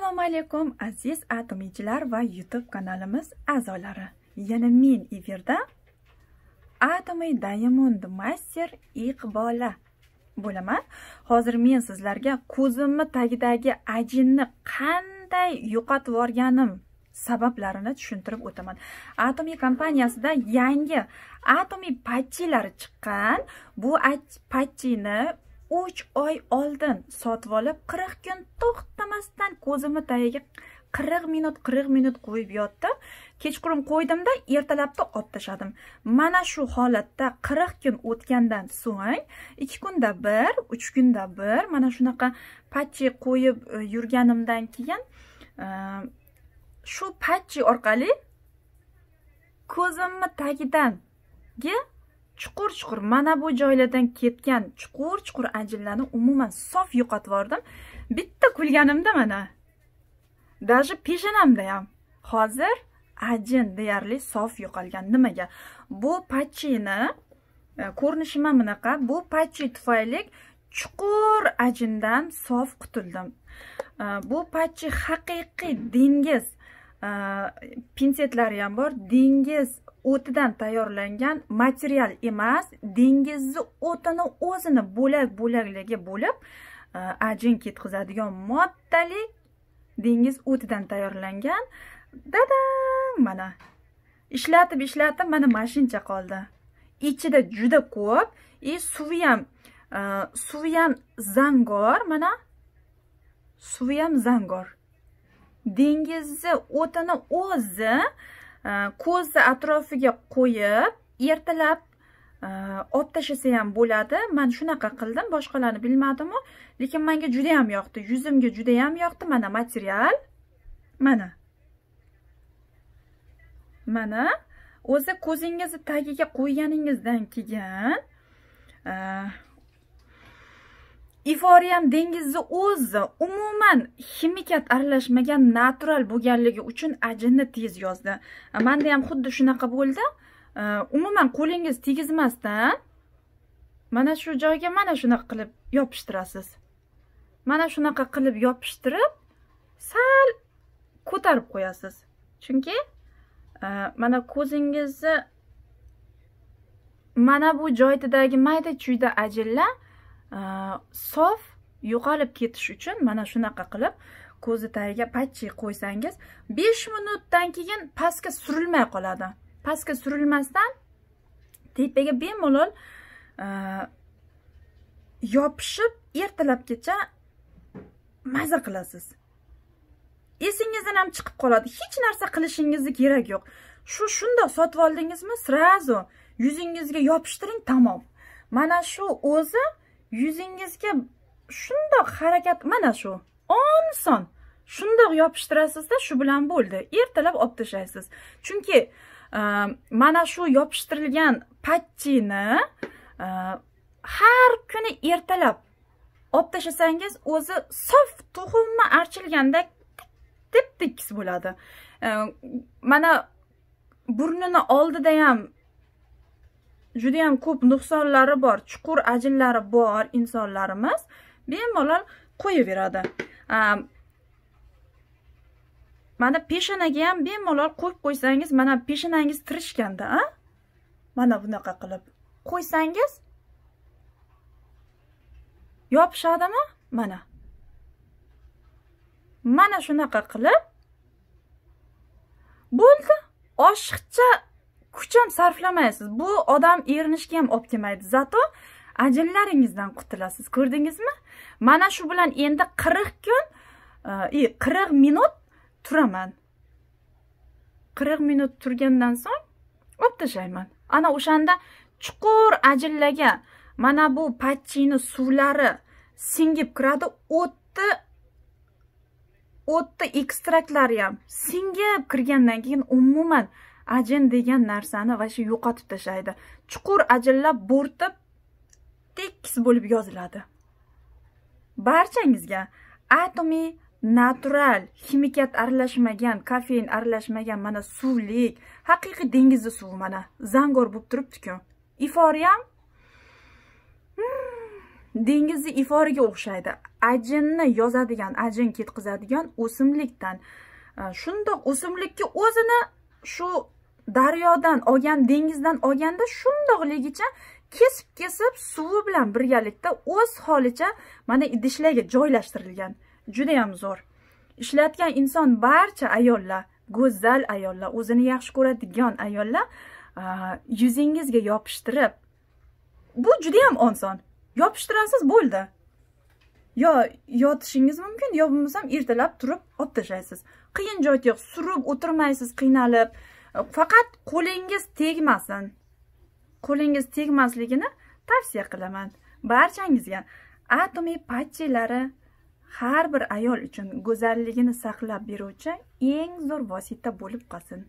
assalomu alaykum aziz atomichilar va youtube kanalimiz a'zolari yana men efirda atomiy diamond master iqbola bo'laman hozir men sizlarga ko'zimni tagidagi ajinni qanday yo'qotib yuborganim sabablarini tushuntirib o'taman atomiy kompaniyasida yangi atomiy patchlari chiqqan bu patchini uch oy oldin sotib olib qirq kun to'xtamasdan ko'zimni tagiga qirq minut qirq minut qo'yib yotdim kechqurun qo'ydimda ertalabda olib tashladim mana shu holatda qirq kun o'tgandan so'ng ikki kunda bir uch kunda bir mana shunaqa patchi qo'yib e, yurganimdan keyin e, shu patchi orqali ko'zimni tagidan chuqur chuqur mana bu joylardan ketgan chuqur chuqur ajinlarni umuman sof yo'qotib yubordim bitta kulganimda mana даже peshanamda ham hozir ajin deyarli sof yo'qolgan nimaga bu pachini e, ko'rinishi mana bunaqa bu pachi tufayli chuqur ajindan sof qutuldim e, bu pachi haqiqiy dengiz pinsetlari э, ham bor dengiz o'tidan tayyorlangan material emas dengizni o'tini o'zini bo'lak bo'lakligi bo'lib e, ajin ketkazadigan moddali dengiz o'tidan tayyorlangan dadam mana ishlatib ishlatib mana mashincha qoldi ichida juda ko'p и e, suvi ham e, suvi ham zangor mana suvi ham zangor dengizi o'tini o'zi e, ko'zni atrofiga qo'yib ertalab e, olib tashlasa ham bo'ladi man shunaqa qildim boshqalarni bilmadimu lekin manga juda ham yoqdi yuzimga juda ham yoqdi mana material mana mana o'zi ko'zingizni tagiga qo'yganingizdan keyin e, iforiyam dengizni o'zi umuman ximikat aralashmagan natural bo'lganligi uchun ajinni tez yozdi manda ham xuddi shunaqa bo'ldi umuman qo'lingiz tegizmasdan mana shu joyga mana shunaqa qilib yopishtirasiz mana shunaqa qilib yopishtirib sal ko'tarib qo'yasiz chunki e, mana ko'zingizni mana bu joydagi mayda chuyda ajinlar sof yo'qolib ketish uchun mana shunaqa qilib ko'zi tagiga patchi qo'ysangiz 5 minutdan keyin pastga surilmay qoladi pastga surilmasdan tepaga bemalol e, yopishib ertalabgacha maza qilasiz esingizdan ham chiqib qoladi hech narsa qilishingizni kerak yo'q shu shundoq sotib oldingizmi srazu yuzingizga yopishtiring tamom mana shu o'zi yuzingizga shundoq harakat mana shu oson shundoq yopishtirasizda shu bilan bo'ldi ertalab olib tashlaysiz chunki e, mana shu yopishtirilgan patchini e, har kuni ertalab olib tashlasangiz o'zi sof tuxumni archilganda tep tekis bo'ladi e, mana burnini oldida ham judayam ko'p nuqsonlari bor chuqur ajinlari bor insonlarimiz bemalol qo'yaveradi mana peshonaga ham bemalol qo'yib qo'ysangiz mana peshonangiz tirishganda a mana bunaqa qilib qo'ysangiz yopishadimi mana mana shunaqa qilib bo'ldi oshiqcha kuch ham sarflamaysiz bu odam erinishga ham olib kelmaydi zato ajinlaringizdan qutulasiz ko'rdingizmi mana shu bilan endi qirq kun и e, qirq minut turaman qirq minut turgandan so'ng olib tashlayman ana o'shanda chuqur ajinlarga mana bu patchini suvlari singib kiradi o'tni o'tni ekstraktlari ham singib kirgandan keyin umuman ajin degan narsani va shu yo'qotib tashlaydi chuqur ajinlab bo'rtib tekis bo'lib yoziladi barchangizga atomi natural ximikat aralashmagan kofein aralashmagan mana suvlik haqiqiy dengizni suvi mana zangor bo'lib turibdiku ifori ham dengizni iforiga o'xshaydi ajinni yozadigan ajin ketkazadigan o'simlikdan shundoq o'simlikka o'zini shu daryodan olgan dengizdan olganda shundoqligicha kesib kesib suvi bilan birgalikda o'z holicha mana idishlarga joylashtirilgan juda yam zo'r ishlayotgan inson barcha ayollar go'zal ayollar o'zini yaxshi ko'radigan ayollar yuzingizga yopishtirib bu juda yam oson yopishtirasiz bo'ldi yo yotishingiz mumkin yo bo'lmasam ertalab turib olib tashlaysiz qiyin joyda yo'q surib o'tirmaysiz qiynalib faqat qo'lingiz tegmasin qo'lingiz tegmasligini tavsiya qilaman barchangizga atomiy patchelari har bir ayol uchun go'zalligini saqlab beruvchi eng zo'r vosita bo'lib qolsin